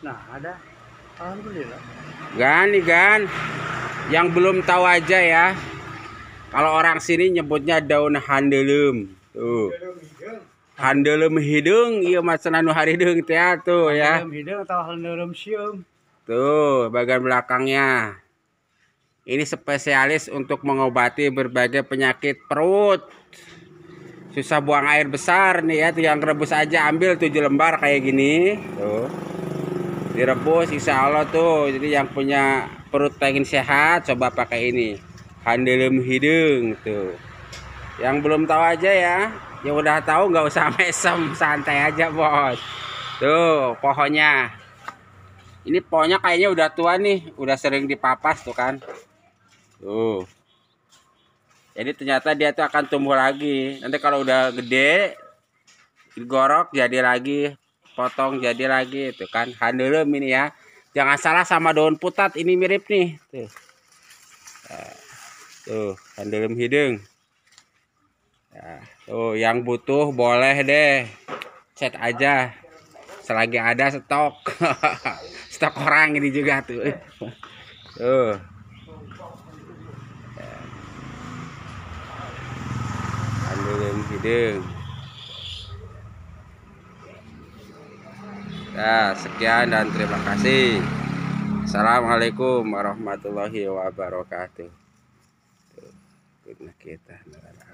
Nah, ada. Alhamdulillah. Gan, nih Gan. Yang belum tahu aja ya. Kalau orang sini nyebutnya daun handelum. Tuh. Handelum hidung, iya mas nanu hari haridung ya tuh ya. Handelum hidung atau handelum sium. Tuh, bagian belakangnya. Ini spesialis untuk mengobati berbagai penyakit perut. Susah buang air besar nih ya, tuh yang rebus aja ambil tujuh lembar kayak gini. Tuh direbus insya Allah tuh jadi yang punya perut pengen sehat coba pakai ini handelum hidung tuh yang belum tahu aja ya yang udah tahu nggak usah mesem santai aja bos tuh pohonnya ini pohonnya kayaknya udah tua nih udah sering dipapas tuh kan tuh jadi ternyata dia tuh akan tumbuh lagi nanti kalau udah gede digorok jadi lagi potong jadi lagi itu kan handulum ini ya jangan salah sama daun putat ini mirip nih tuh eh, tuh handelum hidung ya, tuh yang butuh boleh deh chat aja selagi ada stok stok orang ini juga tuh tuh handelum hidung Ya, sekian dan terima kasih. Assalamualaikum warahmatullahi wabarakatuh. kita.